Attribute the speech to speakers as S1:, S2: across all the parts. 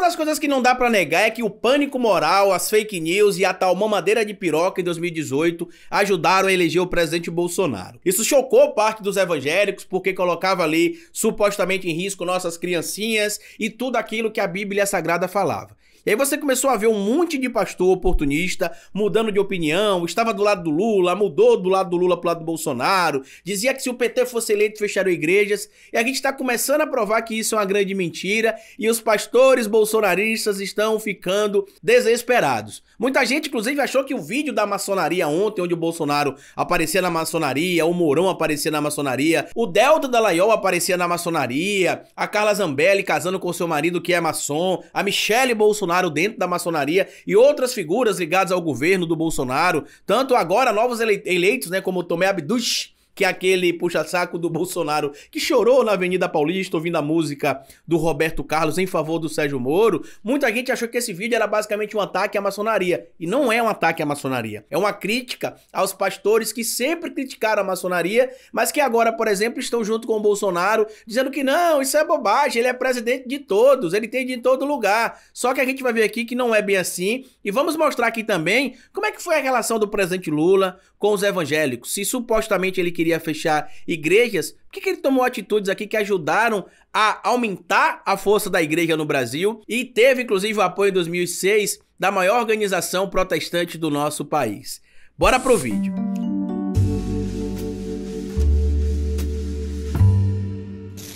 S1: Uma das coisas que não dá para negar é que o pânico moral, as fake news e a tal mamadeira de piroca em 2018 ajudaram a eleger o presidente Bolsonaro. Isso chocou parte dos evangélicos porque colocava ali supostamente em risco nossas criancinhas e tudo aquilo que a Bíblia Sagrada falava. E aí você começou a ver um monte de pastor oportunista mudando de opinião, estava do lado do Lula, mudou do lado do Lula o lado do Bolsonaro, dizia que se o PT fosse eleito fecharam igrejas, e a gente está começando a provar que isso é uma grande mentira, e os pastores bolsonaristas estão ficando desesperados. Muita gente, inclusive, achou que o vídeo da maçonaria ontem, onde o Bolsonaro aparecia na maçonaria, o Mourão aparecia na maçonaria, o Delta da Laiol aparecia na maçonaria, a Carla Zambelli casando com seu marido que é maçom, a Michele Bolsonaro dentro da maçonaria e outras figuras ligadas ao governo do Bolsonaro, tanto agora novos ele eleitos, né, como Tomé Abduch, que aquele puxa-saco do Bolsonaro que chorou na Avenida Paulista ouvindo a música do Roberto Carlos em favor do Sérgio Moro, muita gente achou que esse vídeo era basicamente um ataque à maçonaria. E não é um ataque à maçonaria. É uma crítica aos pastores que sempre criticaram a maçonaria, mas que agora, por exemplo, estão junto com o Bolsonaro, dizendo que não, isso é bobagem, ele é presidente de todos, ele tem de todo lugar. Só que a gente vai ver aqui que não é bem assim. E vamos mostrar aqui também como é que foi a relação do presidente Lula com os evangélicos. Se supostamente ele queria fechar igrejas, por que, que ele tomou atitudes aqui que ajudaram a aumentar a força da igreja no Brasil e teve inclusive o apoio em 2006 da maior organização protestante do nosso país? Bora pro vídeo.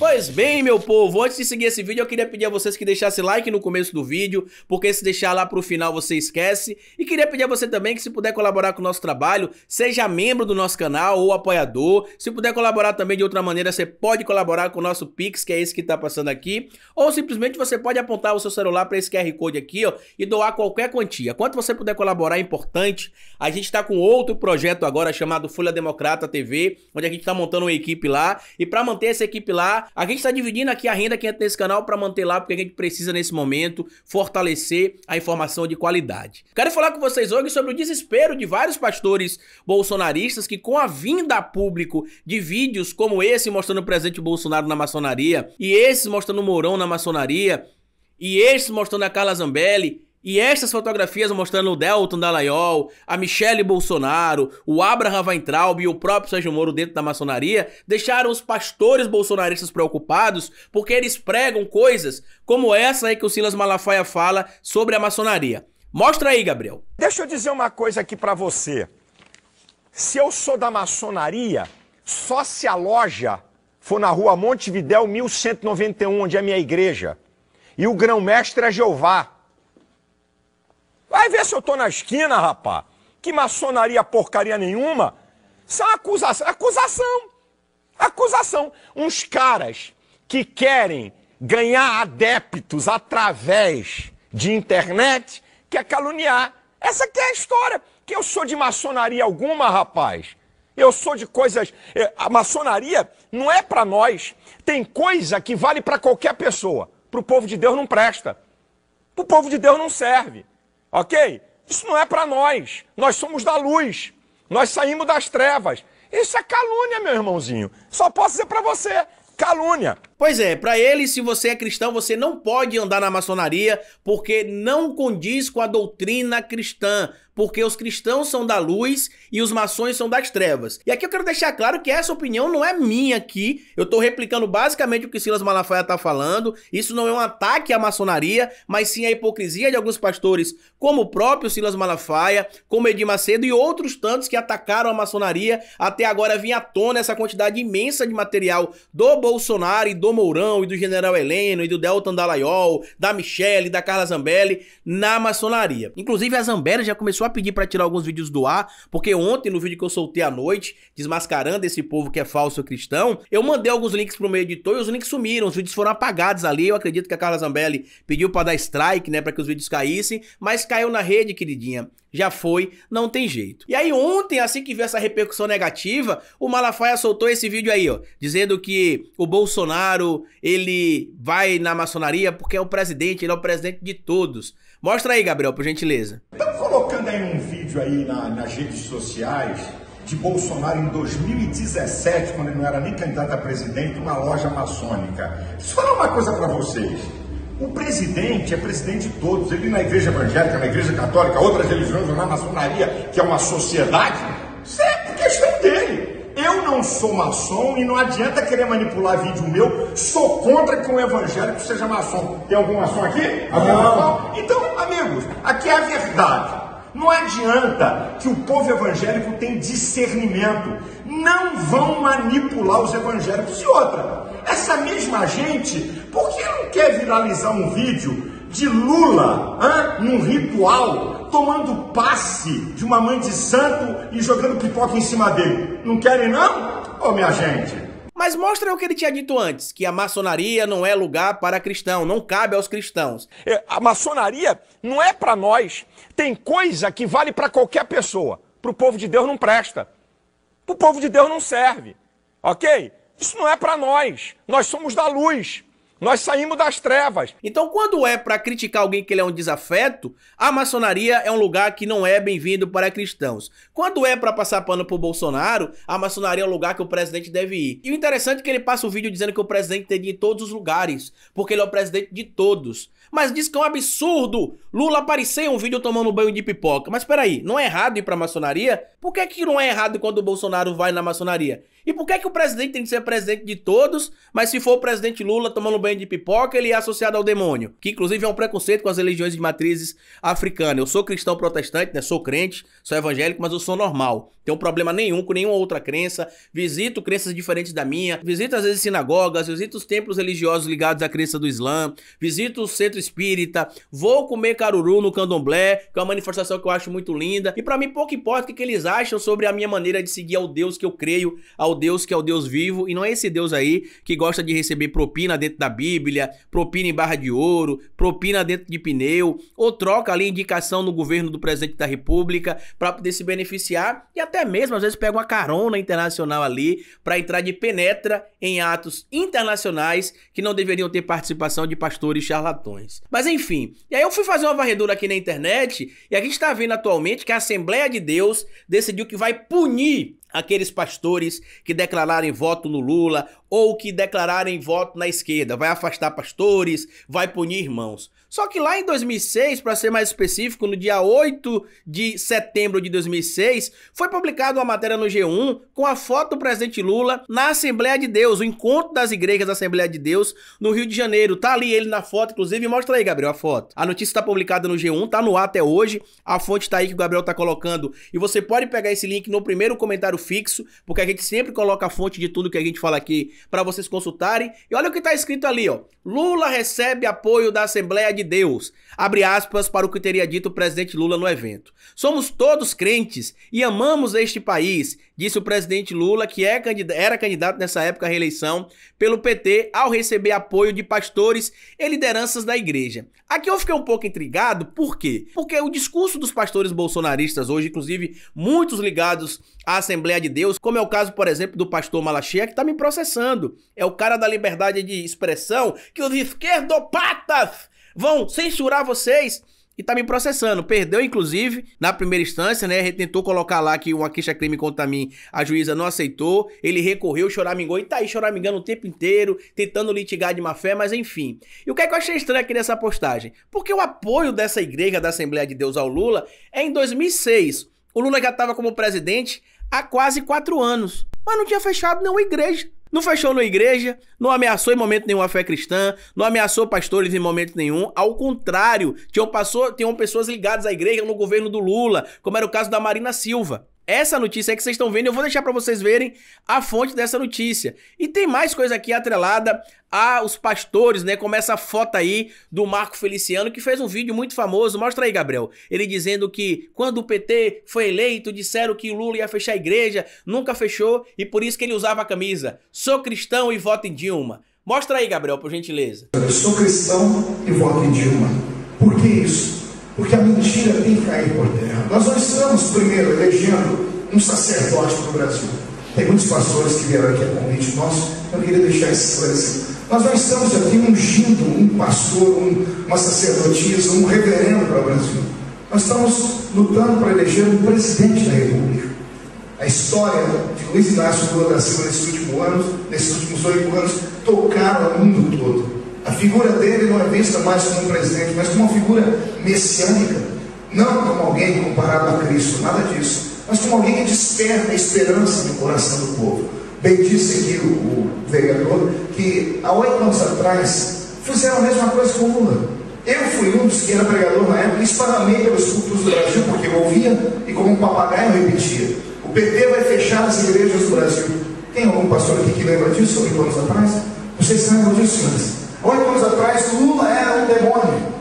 S1: Pois bem, meu povo, antes de seguir esse vídeo, eu queria pedir a vocês que deixassem like no começo do vídeo, porque se deixar lá pro final você esquece. E queria pedir a você também que se puder colaborar com o nosso trabalho, seja membro do nosso canal ou apoiador. Se puder colaborar também de outra maneira, você pode colaborar com o nosso Pix, que é esse que tá passando aqui. Ou simplesmente você pode apontar o seu celular para esse QR Code aqui, ó, e doar qualquer quantia. Quanto você puder colaborar é importante. A gente tá com outro projeto agora chamado Folha Democrata TV, onde a gente tá montando uma equipe lá. E para manter essa equipe lá, a gente está dividindo aqui a renda que entra nesse canal para manter lá, porque a gente precisa nesse momento fortalecer a informação de qualidade. Quero falar com vocês hoje sobre o desespero de vários pastores bolsonaristas que, com a vinda a público de vídeos como esse mostrando o presidente Bolsonaro na maçonaria, e esses mostrando o Mourão na maçonaria, e esses mostrando a Carla Zambelli, e estas fotografias mostrando o Delton Dallaiol, a Michele Bolsonaro, o Abraham Weintraub e o próprio Sérgio Moro dentro da maçonaria deixaram os pastores bolsonaristas preocupados porque eles pregam coisas como essa aí que o Silas Malafaia fala sobre a maçonaria. Mostra aí, Gabriel. Deixa eu dizer uma coisa aqui para
S2: você. Se eu sou da maçonaria, só se a loja for na rua Montevidéu 1191, onde é minha igreja, e o grão-mestre é Jeová, Vai ver se eu tô na esquina, rapaz? Que maçonaria porcaria nenhuma. São acusação. Acusação. Acusação. Uns caras que querem ganhar adeptos através de internet quer caluniar. Essa que é a história. Que eu sou de maçonaria alguma, rapaz. Eu sou de coisas. Eh, a maçonaria não é para nós. Tem coisa que vale para qualquer pessoa. Para o povo de Deus não presta. Para o povo de Deus não serve. Ok? Isso não é para nós. Nós somos da
S1: luz. Nós saímos das trevas. Isso é calúnia, meu irmãozinho. Só posso dizer para você: calúnia. Pois é, para ele, se você é cristão, você não pode andar na maçonaria porque não condiz com a doutrina cristã, porque os cristãos são da luz e os maçons são das trevas. E aqui eu quero deixar claro que essa opinião não é minha aqui, eu tô replicando basicamente o que Silas Malafaia tá falando. Isso não é um ataque à maçonaria, mas sim à hipocrisia de alguns pastores, como o próprio Silas Malafaia, como Edir Macedo e outros tantos que atacaram a maçonaria. Até agora vinha à tona essa quantidade imensa de material do Bolsonaro e do do Mourão e do General Heleno e do Delton Dallaiol, da Michelle, da Carla Zambelli na maçonaria. Inclusive a Zambelli já começou a pedir para tirar alguns vídeos do ar, porque ontem no vídeo que eu soltei à noite, desmascarando esse povo que é falso cristão, eu mandei alguns links pro meu editor e os links sumiram, os vídeos foram apagados ali. Eu acredito que a Carla Zambelli pediu para dar strike, né, para que os vídeos caíssem, mas caiu na rede, queridinha já foi, não tem jeito. E aí ontem, assim que viu essa repercussão negativa, o Malafaia soltou esse vídeo aí, ó, dizendo que o Bolsonaro, ele vai na maçonaria porque é o presidente, ele é o presidente de todos. Mostra aí, Gabriel, por gentileza.
S2: Estão colocando aí um vídeo aí na, nas redes sociais de Bolsonaro em 2017, quando ele não era nem candidato a presidente, uma loja maçônica. Isso não uma coisa para vocês. O presidente é presidente de todos. Ele na igreja evangélica, na igreja católica, outras religiões, ou na maçonaria, que é uma sociedade, isso é questão dele. Eu não sou maçom e não adianta querer manipular vídeo meu. Sou contra que um evangélico seja maçom. Tem algum maçom aqui? Algum maçom? Então, amigos, aqui é a verdade. Não adianta que o povo evangélico tem discernimento. Não vão manipular os evangélicos. E outra, essa mesma gente, por que não quer viralizar um vídeo de Lula hein, num ritual, tomando passe de uma mãe de santo e jogando pipoca em cima dele? Não querem não? Ô oh, minha gente,
S1: mas mostra o que ele tinha dito antes, que a maçonaria não é lugar para cristão, não cabe aos cristãos. É, a maçonaria não é para nós. Tem coisa que vale para qualquer pessoa.
S2: Para o povo de Deus não presta. Para o povo de Deus não serve. Ok? Isso não é
S1: para nós. Nós somos da luz. Nós saímos das trevas. Então, quando é para criticar alguém que ele é um desafeto, a maçonaria é um lugar que não é bem-vindo para cristãos. Quando é para passar pano pro Bolsonaro, a maçonaria é um lugar que o presidente deve ir. E o interessante é que ele passa o um vídeo dizendo que o presidente tem de ir em todos os lugares, porque ele é o presidente de todos mas diz que é um absurdo Lula aparecer em um vídeo tomando banho de pipoca. Mas peraí, não é errado ir pra maçonaria? Por que, que não é errado quando o Bolsonaro vai na maçonaria? E por que, que o presidente tem que ser presidente de todos, mas se for o presidente Lula tomando banho de pipoca, ele é associado ao demônio? Que inclusive é um preconceito com as religiões de matrizes africanas. Eu sou cristão protestante, né? Sou crente, sou evangélico, mas eu sou normal tenho problema nenhum com nenhuma outra crença, visito crenças diferentes da minha, visito às vezes sinagogas, visito os templos religiosos ligados à crença do Islã, visito o centro espírita, vou comer caruru no candomblé, que é uma manifestação que eu acho muito linda, e para mim pouco importa o que eles acham sobre a minha maneira de seguir ao Deus que eu creio, ao Deus que é o Deus vivo, e não é esse Deus aí que gosta de receber propina dentro da Bíblia, propina em barra de ouro, propina dentro de pneu, ou troca ali indicação no governo do presidente da República para poder se beneficiar e até até mesmo às vezes pega uma carona internacional ali para entrar de penetra em atos internacionais que não deveriam ter participação de pastores charlatões. Mas enfim, e aí eu fui fazer uma varredura aqui na internet e a gente está vendo atualmente que a Assembleia de Deus decidiu que vai punir aqueles pastores que declararem voto no Lula ou que declararem voto na esquerda. Vai afastar pastores, vai punir irmãos. Só que lá em 2006, para ser mais específico, no dia 8 de setembro de 2006, foi publicada uma matéria no G1 com a foto do presidente Lula na Assembleia de Deus, o encontro das igrejas da Assembleia de Deus no Rio de Janeiro. Tá ali ele na foto, inclusive, mostra aí, Gabriel, a foto. A notícia está publicada no G1, tá no ar até hoje. A fonte tá aí que o Gabriel tá colocando e você pode pegar esse link no primeiro comentário fixo, porque a gente sempre coloca a fonte de tudo que a gente fala aqui para vocês consultarem. E olha o que está escrito ali, ó. Lula recebe apoio da Assembleia de Deus. Abre aspas para o que teria dito o presidente Lula no evento. Somos todos crentes e amamos este país disse o presidente Lula, que é candidato, era candidato nessa época à reeleição pelo PT, ao receber apoio de pastores e lideranças da igreja. Aqui eu fiquei um pouco intrigado, por quê? Porque o discurso dos pastores bolsonaristas hoje, inclusive muitos ligados à Assembleia de Deus, como é o caso, por exemplo, do pastor Malacheia, que está me processando. É o cara da liberdade de expressão que os esquerdopatas vão censurar vocês e tá me processando. Perdeu, inclusive, na primeira instância, né? Tentou colocar lá que uma queixa-crime contra mim, a juíza não aceitou. Ele recorreu, choramingou e tá aí choramingando o tempo inteiro, tentando litigar de má fé, mas enfim. E o que é que eu achei estranho aqui nessa postagem? Porque o apoio dessa igreja da Assembleia de Deus ao Lula é em 2006. O Lula já estava como presidente há quase quatro anos, mas não tinha fechado nenhuma igreja. Não fechou na igreja, não ameaçou em momento nenhum a fé cristã, não ameaçou pastores em momento nenhum. Ao contrário, tinham, passou, tinham pessoas ligadas à igreja no governo do Lula, como era o caso da Marina Silva. Essa notícia aí que vocês estão vendo, eu vou deixar para vocês verem a fonte dessa notícia. E tem mais coisa aqui atrelada aos pastores, né? Como essa foto aí do Marco Feliciano, que fez um vídeo muito famoso. Mostra aí, Gabriel. Ele dizendo que quando o PT foi eleito, disseram que o Lula ia fechar a igreja, nunca fechou, e por isso que ele usava a camisa. Sou cristão e voto em Dilma. Mostra aí, Gabriel, por gentileza.
S2: Eu sou cristão e voto em Dilma. Por que isso? porque a mentira tem que cair por terra. Nós não estamos, primeiro, elegendo um sacerdote para o Brasil. Tem muitos pastores que vieram aqui a convite nosso, eu queria deixar isso esclarecido. Nós não estamos aqui ungindo um pastor, um, uma sacerdotisa, um reverendo para o Brasil. Nós estamos lutando para eleger um presidente da República. A história de Luiz Inácio Lula da Silva nesses últimos anos, nesses últimos oito anos, tocaram o mundo todo. A figura dele não é vista mais como um presente, mas como uma figura messiânica. Não como alguém comparado a Cristo, nada disso. Mas como alguém que desperta a esperança no coração do povo. Bem disse aqui o, o vereador que há oito anos atrás fizeram a mesma coisa com Lula. Eu fui um dos que era pregador na época e esparramei pelos cultos do Brasil, porque eu ouvia e como um papagaio repetia. O PT vai fechar as igrejas do Brasil. Tem algum pastor aqui que lembra disso, oito anos atrás? Vocês lembram disso, senhores? Oito anos atrás, Lula era um demônio.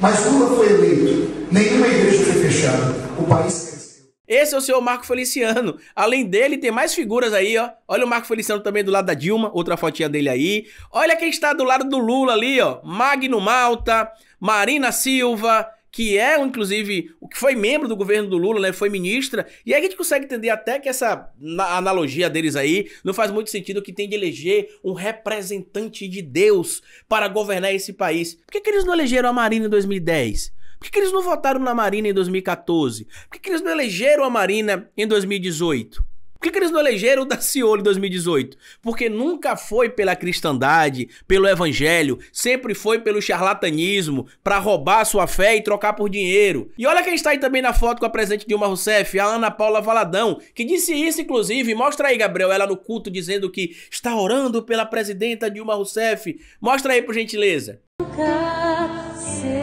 S2: Mas Lula foi eleito.
S1: Nenhuma igreja foi fechada. O país cresceu. Esse é o senhor Marco Feliciano. Além dele, tem mais figuras aí, ó. Olha o Marco Feliciano também do lado da Dilma, outra fotinha dele aí. Olha quem está do lado do Lula ali, ó. Magno Malta, Marina Silva, que é, inclusive, o que foi membro do governo do Lula, né? Foi ministra. E aí a gente consegue entender até que essa analogia deles aí não faz muito sentido que tem de eleger um representante de Deus para governar esse país. Por que, que eles não elegeram a Marina em 2010? Por que, que eles não votaram na Marina em 2014? Por que, que eles não elegeram a Marina em 2018? Por que, que eles não elegeram o Daciolo em 2018? Porque nunca foi pela cristandade, pelo evangelho, sempre foi pelo charlatanismo, para roubar sua fé e trocar por dinheiro. E olha quem está aí também na foto com a presidente Dilma Rousseff, a Ana Paula Valadão, que disse isso, inclusive. Mostra aí, Gabriel, ela no culto dizendo que está orando pela presidenta Dilma Rousseff. Mostra aí, por gentileza.
S2: Nunca secarão.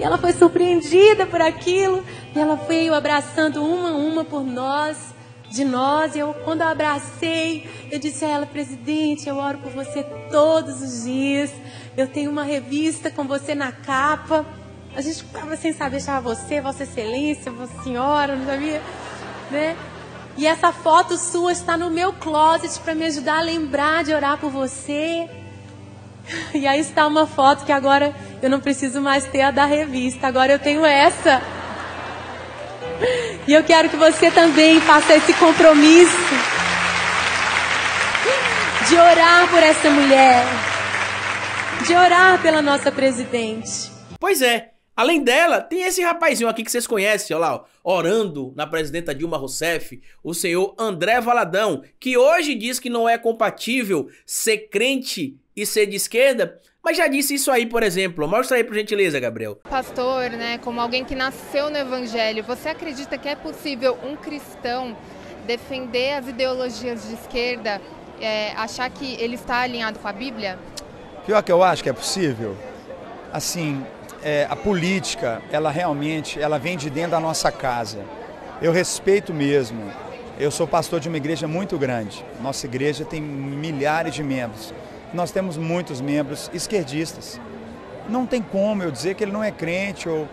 S2: E ela foi surpreendida por aquilo. E ela veio abraçando uma a uma por nós, de nós. E eu, quando a abracei, eu disse a ela, presidente, eu oro por você todos os dias. Eu tenho uma revista com você na capa. A gente ficava sem saber chamar você, Vossa Excelência, Vossa Senhora, não sabia, né? E essa foto sua está no meu closet para me ajudar a lembrar de orar por você. E aí está uma foto que agora eu não preciso mais ter a da revista, agora eu tenho essa. E eu quero que você também faça esse compromisso de orar por essa mulher, de orar pela nossa presidente.
S1: Pois é. Além dela, tem esse rapazinho aqui que vocês conhecem, olha lá, ó, orando na presidenta Dilma Rousseff, o senhor André Valadão, que hoje diz que não é compatível ser crente e ser de esquerda, mas já disse isso aí, por exemplo. Mostra aí por gentileza, Gabriel.
S2: Pastor, né, como alguém que nasceu no evangelho, você acredita que é possível um cristão defender as ideologias de esquerda, é, achar que ele está alinhado com a Bíblia? Pior que eu acho que é possível. Assim, é, a política, ela realmente, ela vem de dentro da nossa casa. Eu respeito mesmo. Eu sou pastor de uma igreja muito grande. Nossa igreja tem milhares de membros nós temos muitos membros esquerdistas. Não tem como eu dizer que ele não é crente ou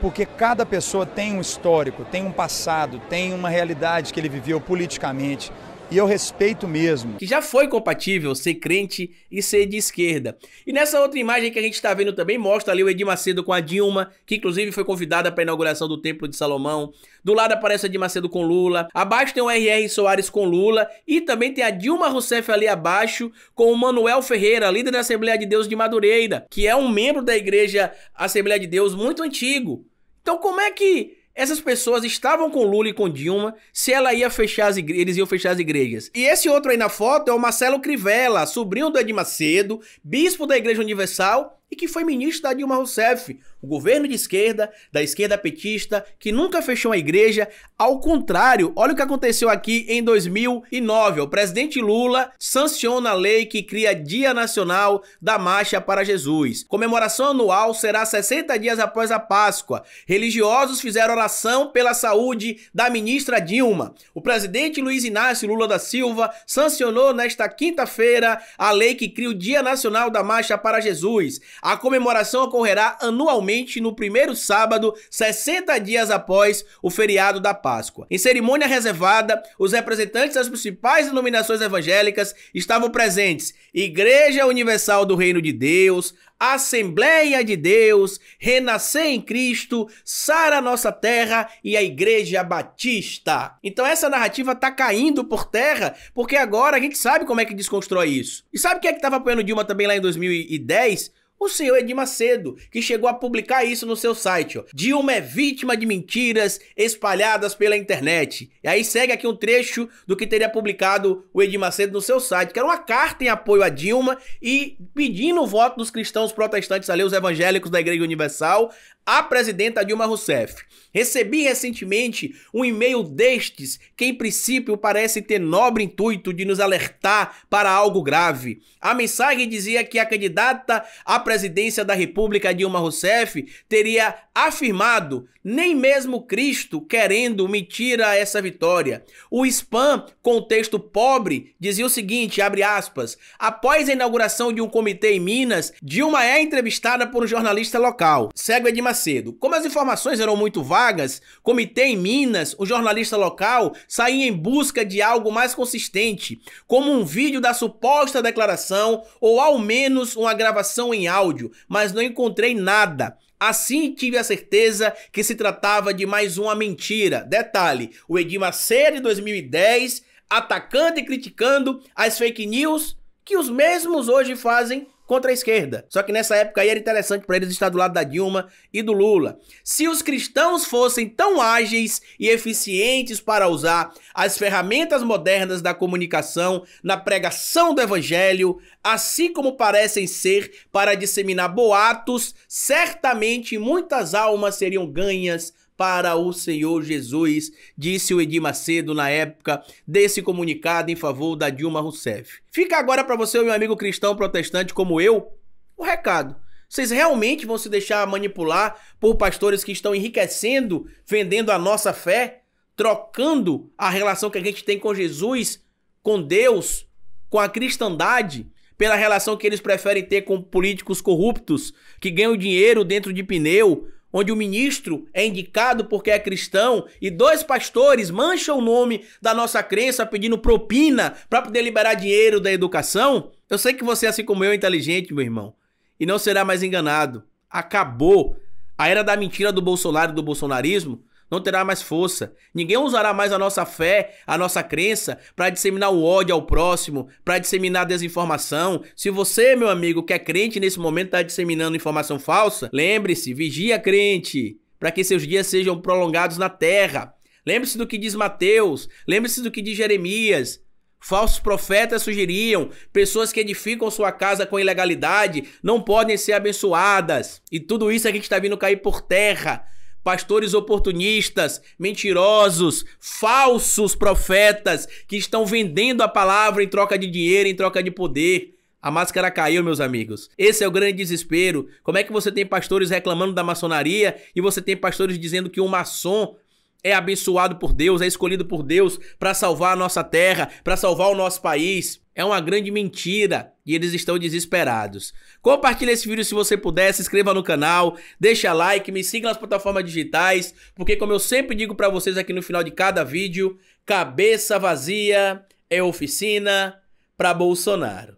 S2: porque cada pessoa tem um histórico, tem um passado, tem uma realidade que ele viveu politicamente,
S1: e eu respeito mesmo. Que já foi compatível ser crente e ser de esquerda. E nessa outra imagem que a gente está vendo também mostra ali o Edir Macedo com a Dilma, que inclusive foi convidada para a inauguração do Templo de Salomão. Do lado aparece a Edir Macedo com Lula. Abaixo tem o R.R. Soares com Lula. E também tem a Dilma Rousseff ali abaixo com o Manuel Ferreira, líder da Assembleia de Deus de Madureira, que é um membro da Igreja Assembleia de Deus muito antigo. Então como é que essas pessoas estavam com Lula e com Dilma, se ela ia fechar as igrejas eles iam fechar as igrejas. E esse outro aí na foto é o Marcelo Crivella, sobrinho do Ed Macedo, bispo da Igreja Universal, e que foi ministro da Dilma Rousseff, o governo de esquerda, da esquerda petista, que nunca fechou a igreja. Ao contrário, olha o que aconteceu aqui em 2009. O presidente Lula sanciona a lei que cria Dia Nacional da Marcha para Jesus. Comemoração anual será 60 dias após a Páscoa. Religiosos fizeram oração pela saúde da ministra Dilma. O presidente Luiz Inácio Lula da Silva sancionou nesta quinta-feira a lei que cria o Dia Nacional da Marcha para Jesus. A comemoração ocorrerá anualmente no primeiro sábado, 60 dias após o feriado da Páscoa. Em cerimônia reservada, os representantes das principais denominações evangélicas estavam presentes: Igreja Universal do Reino de Deus, Assembleia de Deus, Renascer em Cristo, Sara Nossa Terra e a Igreja Batista. Então essa narrativa tá caindo por terra, porque agora a gente sabe como é que desconstrói isso. E sabe quem é que estava apoiando Dilma também lá em 2010? o senhor Edir Macedo, que chegou a publicar isso no seu site. Ó. Dilma é vítima de mentiras espalhadas pela internet. E aí segue aqui um trecho do que teria publicado o Edir Macedo no seu site, que era uma carta em apoio a Dilma e pedindo o voto dos cristãos protestantes ali, os evangélicos da Igreja Universal, a presidenta Dilma Rousseff. Recebi recentemente um e-mail destes que, em princípio, parece ter nobre intuito de nos alertar para algo grave. A mensagem dizia que a candidata à presidência da República, Dilma Rousseff, teria afirmado: nem mesmo Cristo querendo me tira essa vitória. O spam, com texto pobre, dizia o seguinte: abre aspas. Após a inauguração de um comitê em Minas, Dilma é entrevistada por um jornalista local. Segue é Edmar como as informações eram muito vagas, comitê em Minas, o jornalista local saía em busca de algo mais consistente, como um vídeo da suposta declaração ou ao menos uma gravação em áudio, mas não encontrei nada. Assim tive a certeza que se tratava de mais uma mentira. Detalhe: o Edir Macedo, em 2010, atacando e criticando as fake news que os mesmos hoje fazem contra a esquerda. Só que nessa época aí era interessante para eles estar do lado da Dilma e do Lula. Se os cristãos fossem tão ágeis e eficientes para usar as ferramentas modernas da comunicação na pregação do evangelho, assim como parecem ser para disseminar boatos, certamente muitas almas seriam ganhas para o Senhor Jesus, disse o Edir Macedo na época desse comunicado em favor da Dilma Rousseff. Fica agora para você, meu amigo cristão protestante como eu, o recado. Vocês realmente vão se deixar manipular por pastores que estão enriquecendo, vendendo a nossa fé, trocando a relação que a gente tem com Jesus, com Deus, com a cristandade, pela relação que eles preferem ter com políticos corruptos que ganham dinheiro dentro de pneu, onde o ministro é indicado porque é cristão e dois pastores mancham o nome da nossa crença pedindo propina para poder liberar dinheiro da educação, eu sei que você, assim como eu, é inteligente, meu irmão, e não será mais enganado. Acabou a era da mentira do Bolsonaro e do bolsonarismo não terá mais força. Ninguém usará mais a nossa fé, a nossa crença, para disseminar o ódio ao próximo, para disseminar a desinformação. Se você, meu amigo, que é crente nesse momento, está disseminando informação falsa, lembre-se, vigia crente, para que seus dias sejam prolongados na terra. Lembre-se do que diz Mateus, lembre-se do que diz Jeremias. Falsos profetas sugeriam, pessoas que edificam sua casa com ilegalidade não podem ser abençoadas. E tudo isso aqui é está vindo cair por terra pastores oportunistas, mentirosos, falsos profetas que estão vendendo a palavra em troca de dinheiro, em troca de poder. A máscara caiu, meus amigos. Esse é o grande desespero. Como é que você tem pastores reclamando da maçonaria e você tem pastores dizendo que um maçom é abençoado por Deus, é escolhido por Deus para salvar a nossa terra, para salvar o nosso país. É uma grande mentira e eles estão desesperados. Compartilhe esse vídeo se você puder, se inscreva no canal, deixa like, me siga nas plataformas digitais, porque como eu sempre digo para vocês aqui no final de cada vídeo, cabeça vazia é oficina para Bolsonaro.